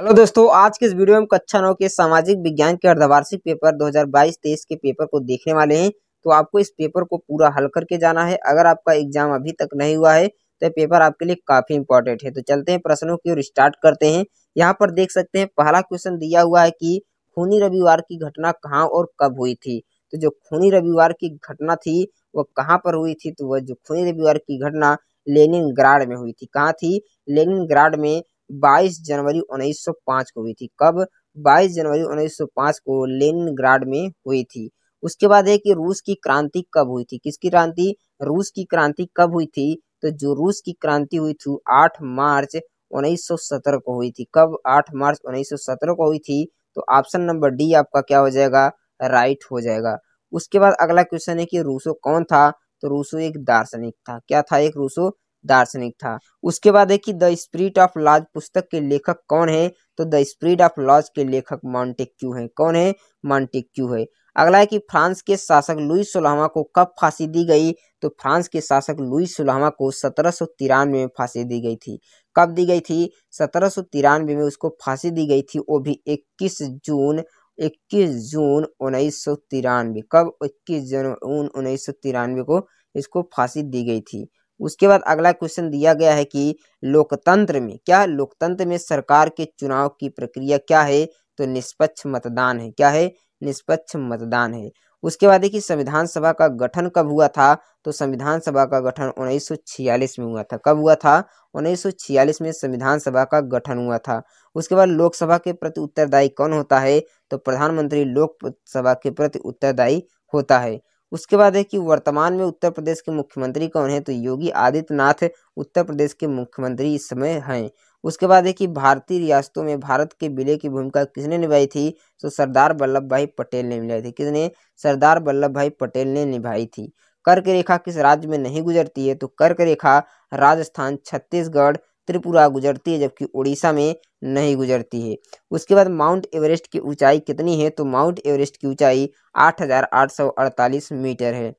hello दोस्तों आज के इस वीडियो में हम कक्षा नौ के सामाजिक विज्ञान के अर्धवार्षिक पेपर 2022-23 के पेपर को देखने वाले हैं तो आपको इस पेपर को पूरा हल करके जाना है अगर आपका एग्जाम अभी तक नहीं हुआ है तो ये पेपर आपके लिए काफी इंपॉर्टेंट है तो चलते हैं प्रश्नों की ओर स्टार्ट करते हैं यहाँ पर देख सकते हैं पहला क्वेश्चन दिया हुआ है की खूनी रविवार की घटना कहाँ और कब हुई थी तो जो खूनी रविवार की घटना थी वो कहाँ पर हुई थी तो वह जो खूनी रविवार की घटना लेनिन में हुई थी कहाँ थी लेनिन में 22 जनवरी 1905 को हुई थी कब 22 जनवरी 1905 को लेनिनग्राड में हुई थी उसके बाद है कि रूस की क्रांति कब हुई थी किसकी क्रांति रूस की क्रांति कब हुई थी तो जो रूस की क्रांति हुई थी आठ मार्च 1917 को हुई थी कब 8 मार्च 1917 को हुई थी तो ऑप्शन नंबर डी आपका क्या हो जाएगा राइट हो जाएगा उसके बाद अगला क्वेश्चन है कि रूसो कौन था तो रूसो एक दार्शनिक था क्या था एक रूसो दार्शनिक था उसके बाद है कि द स्पिरिट ऑफ लॉज पुस्तक के लेखक कौन है तो द स्पिरिट ऑफ लॉज के लेखक मॉन्टेक्यू है कौन है मॉन्टेक्यू है अगला है कि फ्रांस के शासक लुई सोलहवा को कब फांसी दी गई तो फ्रांस के शासक लुई सोलहवा को सत्रह सौ तिरानवे में फांसी दी गई थी कब दी गई थी सत्रह सौ तिरानवे में उसको फांसी दी गई थी वो भी इक्कीस जून 21 जून उन्नीस सौ तिरानवे कब 21 जून उन्नीस सौ तिरानवे को इसको फांसी दी गई थी उसके बाद अगला क्वेश्चन दिया गया है कि लोकतंत्र में क्या लोकतंत्र में सरकार के चुनाव की प्रक्रिया क्या है तो निष्पक्ष मतदान है क्या है निष्पक्ष मतदान है उसके बाद देखिए संविधान सभा का गठन कब हुआ था तो संविधान सभा का गठन 1946 में हुआ था कब हुआ था 1946 में संविधान सभा का गठन हुआ था उसके बाद लोकसभा के प्रति उत्तरदायी कौन होता है तो प्रधानमंत्री लोकसभा के प्रति उत्तरदायी होता है उसके बाद है कि वर्तमान में उत्तर प्रदेश के मुख्यमंत्री कौन है तो योगी आदित्यनाथ उत्तर प्रदेश के मुख्यमंत्री इस समय हैं उसके बाद है कि भारतीय रियासतों में भारत के विलय की भूमिका किसने निभाई थी तो सरदार वल्लभ भाई पटेल ने निभाई थी किसने सरदार वल्लभ भाई पटेल ने निभाई थी कर्क रेखा किस राज्य में नहीं गुजरती है तो कर्क रेखा राजस्थान छत्तीसगढ़ त्रिपुरा गुजरती है जबकि उड़ीसा में नहीं गुजरती है उसके बाद माउंट एवरेस्ट की ऊंचाई कितनी है तो माउंट एवरेस्ट की ऊंचाई 8,848 मीटर है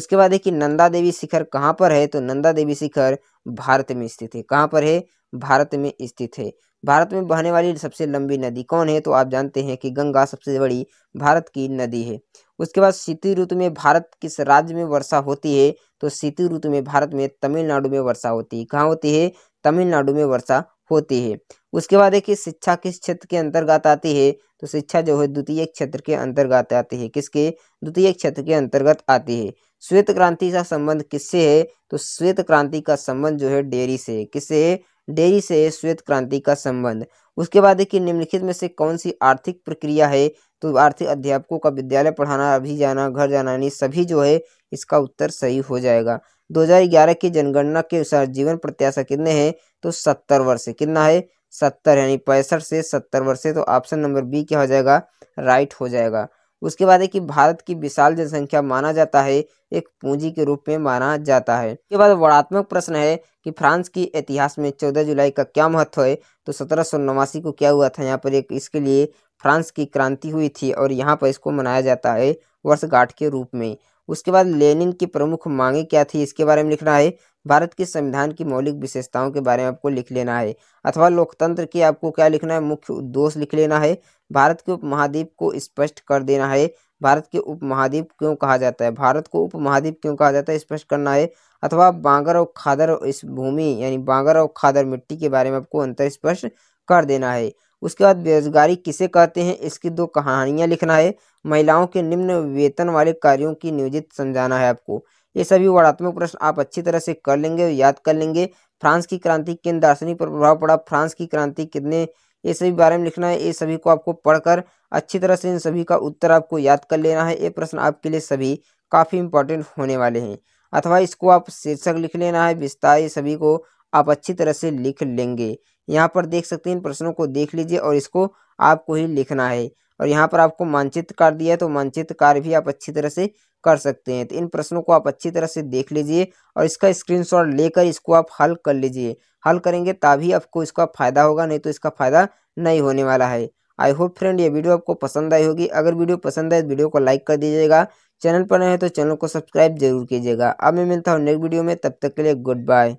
उसके बाद देखिए नंदा देवी शिखर कहाँ पर है तो नंदा देवी शिखर भारत में स्थित है कहाँ पर है भारत में स्थित है भारत में बहने वाली सबसे लंबी नदी कौन है तो आप जानते हैं कि गंगा सबसे बड़ी भारत की नदी है उसके बाद शीत ऋतु में भारत किस राज्य में वर्षा होती है तो शीत ऋतु में भारत में तमिलनाडु में वर्षा होती है कहाँ होती है तमिलनाडु में वर्षा होती है उसके बाद देखिए शिक्षा किस क्षेत्र के अंतर्गत आती है तो शिक्षा जो है द्वितीय क्षेत्र के अंतर्गत आती है किसके द्वितीय क्षेत्र के अंतर्गत आती है श्वेत क्रांति का संबंध किससे है तो श्वेत क्रांति का संबंध जो है डेयरी से है किससे है डेयरी से है श्वेत क्रांति का संबंध उसके बाद देखिए निम्नलिखित में से कौन सी आर्थिक प्रक्रिया है तो आर्थिक अध्यापकों का विद्यालय पढ़ाना अभी जाना घर जाना यानी सभी जो है इसका उत्तर सही हो जाएगा 2011 की जनगणना के अनुसार जीवन प्रत्याशा कितने हैं तो 70 वर्ष कितना है 70 यानी पैंसठ से 70 वर्ष तो ऑप्शन नंबर बी क्या हो जाएगा राइट हो जाएगा उसके बाद है कि भारत की विशाल जनसंख्या माना जाता है एक पूंजी के रूप में माना जाता है उसके बाद वर्णात्मक प्रश्न है कि फ्रांस की इतिहास में चौदह जुलाई का क्या महत्व है तो सत्रह को क्या हुआ था यहाँ पर एक इसके लिए फ्रांस की क्रांति हुई थी और यहाँ पर इसको मनाया जाता है वर्षगांठ के रूप में उसके बाद लेनिन की प्रमुख मांगे क्या थी इसके बारे में लिखना है भारत के संविधान की मौलिक विशेषताओं के बारे में आपको लिख लेना है अथवा लोकतंत्र की आपको क्या लिखना है मुख्य उद्देश्य लिख लेना है भारत के उपमहाद्वीप को स्पष्ट कर देना है भारत के उपमहाद्वीप क्यों कहा जाता है भारत को उपमहाद्वीप क्यों कहा जाता है स्पष्ट करना है अथवा बांगर और खादर इस भूमि यानी बांगर और खादर मिट्टी के बारे में आपको अंतर स्पष्ट कर देना है उसके बाद बेरोजगारी किसे कहते हैं इसकी दो कहानियाँ लिखना है महिलाओं के निम्न वेतन वाले कार्यों की नियोजित समझाना है आपको ये सभी वर्णात्मक प्रश्न आप अच्छी तरह से कर लेंगे और याद कर लेंगे फ्रांस की क्रांति किन दार्शनिक पर प्रभाव पड़ा फ्रांस की क्रांति कितने ये सभी बारे में लिखना है ये सभी को आपको पढ़कर अच्छी तरह से इन सभी का उत्तर आपको याद कर लेना है ये प्रश्न आपके लिए सभी काफ़ी इंपॉर्टेंट होने वाले हैं अथवा इसको आप शीर्षक लिख लेना है विस्तार ये सभी को आप अच्छी तरह से लिख लेंगे यहाँ पर देख सकते हैं इन प्रश्नों को देख लीजिए और इसको आपको ही लिखना है और यहाँ पर आपको मानचित्र कार्य दिया है तो मानचित्र कार्य भी आप अच्छी तरह से कर सकते हैं तो इन प्रश्नों को आप अच्छी तरह से देख लीजिए और इसका स्क्रीनशॉट लेकर इसको आप हल कर लीजिए हल करेंगे तभी आपको इसका फायदा होगा नहीं तो इसका फायदा नहीं होने वाला है आई होप फ्रेंड ये वीडियो आपको पसंद आई होगी अगर वीडियो पसंद आए तो वीडियो को लाइक कर दीजिएगा चैनल पर नए हैं तो चैनल को सब्सक्राइब जरूर कीजिएगा अब मैं मिलता हूँ नेक्स्ट वीडियो में तब तक के लिए गुड बाय